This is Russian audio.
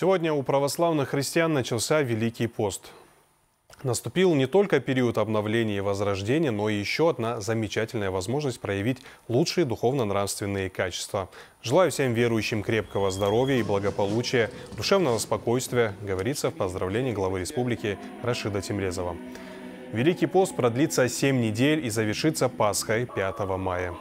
Сегодня у православных христиан начался Великий пост. Наступил не только период обновления и возрождения, но и еще одна замечательная возможность проявить лучшие духовно-нравственные качества. Желаю всем верующим крепкого здоровья и благополучия, душевного спокойствия, говорится в поздравлении главы республики Рашида Тимрезова. Великий пост продлится 7 недель и завершится Пасхой 5 мая.